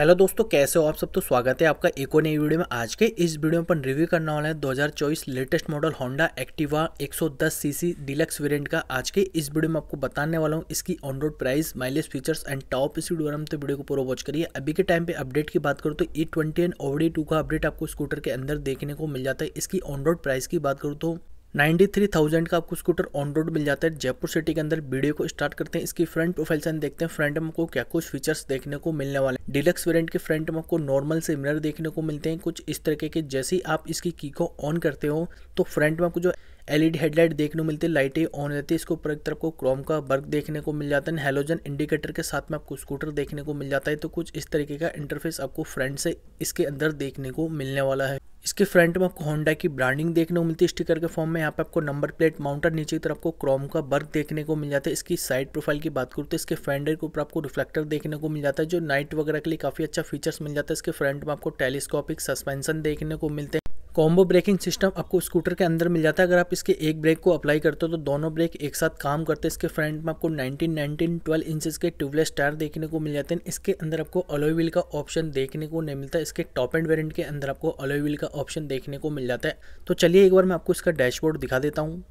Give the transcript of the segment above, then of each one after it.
hello दोस्तों कैसे हो आप सब तो स्वागत है आपका एक और नई वीडियो में आज के इस वीडियो में अपन रिव्यू करने वाला है 2024 latest model Honda Activa 110 CC deluxe variant का आज के इस वीडियो में आपको बताने वाला हूँ इसकी on road price mileage features and top speed वगैरह तो वीडियो को पूरा वॉच करिए अभी के टाइम पर अपडेट की बात करूँ तो ई ट्वेंटी ओवडी टू का अपडेट आपको स्कूटर के अंदर देखने को मिल जाता है इसकी ऑन रोड प्राइस की बात करूँ तो नाइन्टी थ्री थाउजेंड का आपको स्कूटर ऑन रोड मिल जाता है जयपुर सिटी के अंदर वीडियो को स्टार्ट करते हैं इसकी फ्रंट प्रोफाइल से देखते हैं फ्रंट में को क्या कुछ फीचर्स देखने को मिलने वाले हैं डिलक्स वेरिएंट के फ्रंट में को नॉर्मल से मिरर देखने को मिलते हैं कुछ इस तरीके के जैसे ही आप इसकी की को ऑन करते हो तो फ्रंट में आपको जो एलईडी हेडलाइट देखने को मिलती है लाइटें ऑन रहती है इसके ऊपर एक तरफ को क्रोम का वर्क देखने को मिल जाता है हेलोजन इंडिकेटर के साथ में आपको स्कूटर देखने को मिल जाता है तो कुछ इस तरीके का इंटरफेस आपको फ्रंट से इसके अंदर देखने को मिलने वाला है इसके फ्रंट में आपको होंडा की ब्रांडिंग देखने को मिलती है स्टिकर के फॉर्म में यहाँ पे आपको नंबर प्लेट माउंटर नीचे की तरफ आपको क्रोम का बर्क देखने को मिल जाता है इसकी साइड प्रोफाइल की बात करूँ तो इसके फेंडर के ऊपर आपको रिफ्लेक्टर देखने को मिल जाता है जो नाइट वगैरह के लिए काफ़ी अच्छा फीचर्स मिल जाता है इसके फ्रंट में आपको टेलीस्कोपिक सस्पेंशन देखने को मिलते हैं कॉम्बो ब्रेकिंग सिस्टम आपको स्कूटर के अंदर मिल जाता है अगर आप इसके एक ब्रेक को अप्लाई करते हो तो दोनों ब्रेक एक साथ काम करते हैं इसके फ्रंट में आपको 19 19 12 इंचेस के ट्यूबलेस टायर देखने को मिल जाते हैं इसके अंदर आपको अलोई व्हील का ऑप्शन देखने को नहीं मिलता इसके टॉप एंड वेरियंट के अंदर आपको अलोई व्हील का ऑप्शन देखने को मिल जाता है तो चलिए एक बार मैं आपको इसका डैशबोर्ड दिखा देता हूँ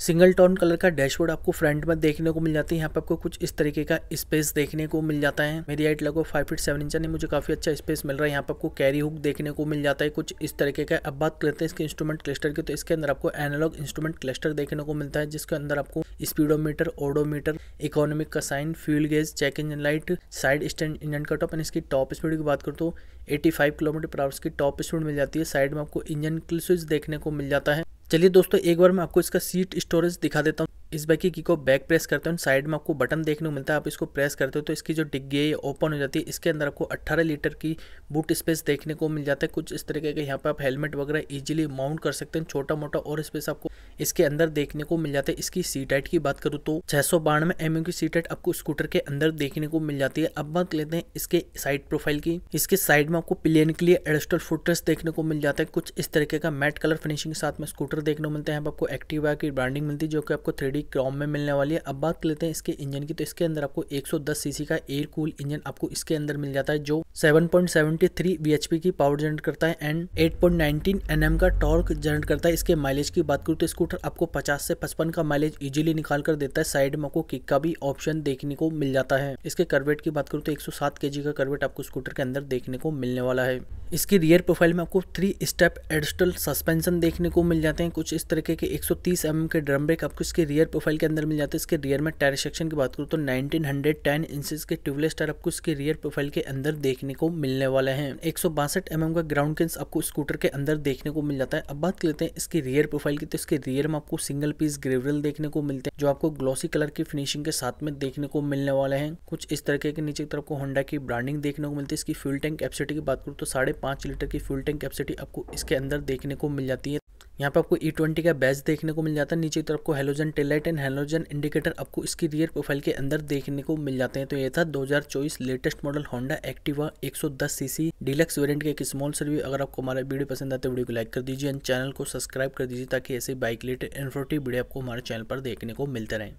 सिंगल टोन कलर का डैशबोर्ड आपको फ्रंट में देखने को मिल जाती है यहाँ पे आपको कुछ इस तरीके का स्पेस देखने को मिल जाता है मेरी हाइट लगभग फाइव फीट सेवन इंच ने मुझे काफी अच्छा स्पेस मिल रहा है यहाँ पे आपको कैरी हुक देखने को मिल जाता है कुछ इस तरीके का अब बात करते हैं इसके इंस्ट्रूमेंट क्लस्टर की तो इसके अंदर आपको एनालॉग इंस्ट्रूमेंट क्लस्टर देखने को मिलता है जिसके अंदर आपको स्पीडोमीटर ओडोमीटर इकोनॉमिक का sign fuel gauge check engine light side stand engine का टॉप एंड इसकी टॉप स्पीड की बात करते हो 85 किलोमीटर पर आवर्स की टॉप स्पीड मिल जाती है साइड में आपको इंजन क्ल स्विच देखने को मिल जाता है चलिए दोस्तों एक बार मैं आपको इसका सीट स्टोरेज दिखा देता हूँ इस बाइक की की को बैक प्रेस करते हैं साइड में आपको बटन देखने को मिलता है आप इसको प्रेस करते हो तो इसकी जो डिग्गी है ओपन हो जाती है इसके अंदर आपको 18 लीटर की बूट स्पेस देखने को मिल जाता है कुछ इस तरीके का यहाँ पे आप हेलमेट वगैरह इजीली माउंट कर सकते हैं छोटा मोटा और स्पेस आपको इसके अंदर देखने को मिल जाता है इसकी सी टाइट की बात करूँ तो छह सौ बानवे एम की सीट हाइट आपको स्कूटर के अंदर देखने को मिल जाती है अब बात लेते हैं इसके साइड प्रोफाइल की इसके साइड में आपको प्लेन के लिए एडस्टल फुटरेस देखने को मिल जाता है कुछ इस तरीके का मैट कलर फिनिशिंग के साथ में स्कूटर देखने को मिलता है आपको एक्टिवा की ब्रांडिंग मिलती है जो कि आपको थ्री क्रॉम में मिलने वाली है अब बात लेते हैं इसके इंजन की तो इसके अंदर आपको 110 सीसी का एयर कूल इंजन आपको इसके अंदर मिल जाता है जो 7.73 bhp की पावर जनरेट करता है एंड 8.19 nm का टॉर्क जनरेट करता है इसके माइलेज की बात करूँ तो इसको स्कूटर आपको 50 से 55 का माइलेज इजीली निकाल कर देता है साइड में आपको किक का भी ऑप्शन देखने को मिल जाता है इसके करवेट की बात करूँ तो 107 सौ का करवेट आपको स्कूटर के अंदर देखने को मिलने वाला है इसकी रियर प्रोफाइल में आपको थ्री स्टेप एडिस्टल सस्पेंशन देखने को मिल जाते हैं कुछ इस तरीके के 130 सौ mm के ड्रम ब्रेक आपको इसके रियर प्रोफाइल के अंदर मिल जाते हैं इसके रियर में टायर सेक्शन की बात करूँ तो 1910 हंड्रेड के ट्यूबलेस टायर आपको इसके रियर प्रोफाइल के अंदर देखने को मिलने वाले हैं एक सौ mm का ग्राउंड किन्स आपको स्कूटर के अंदर देखने को मिल जाता है अब बात लेते हैं इसकी रियर प्रोफाइल की तो इसके रियर लेयर में आपको सिंगल पीस ग्रेवरल देखने को मिलते हैं जो आपको ग्लॉसी कलर की फिनिशिंग के साथ में देखने को मिलने वाले हैं कुछ इस तरीके के नीचे की तरफ को होंडा की ब्रांडिंग देखने को मिलती है इसकी फ्यूल टैंक कैपेसिटी की बात करूँ तो साढ़े लीटर की फ्यूल टैंक कैपेसिटी आपको इसके अंदर देखने को मिल जाती है यहाँ पे आपको ई e ट्वेंटी का बैच देखने को मिल जाता है नीचे की तरफ को halogen taillight and halogen indicator आपको इसकी रियर प्रोफाइल के अंदर देखने को मिल जाते हैं तो ये था 2024 latest model Honda Activa 110 CC deluxe variant के एक स्मॉल सर्वी अगर आपको हमारा वीडियो पसंद आता है वीडियो को लाइक कर दीजिए एंड चैनल को सब्सक्राइब कर दीजिए ताकि ऐसे बाइक रिलेटेड इन्फोर्टिव वीडियो आपको हमारे चैनल पर देखने को मिलते रहे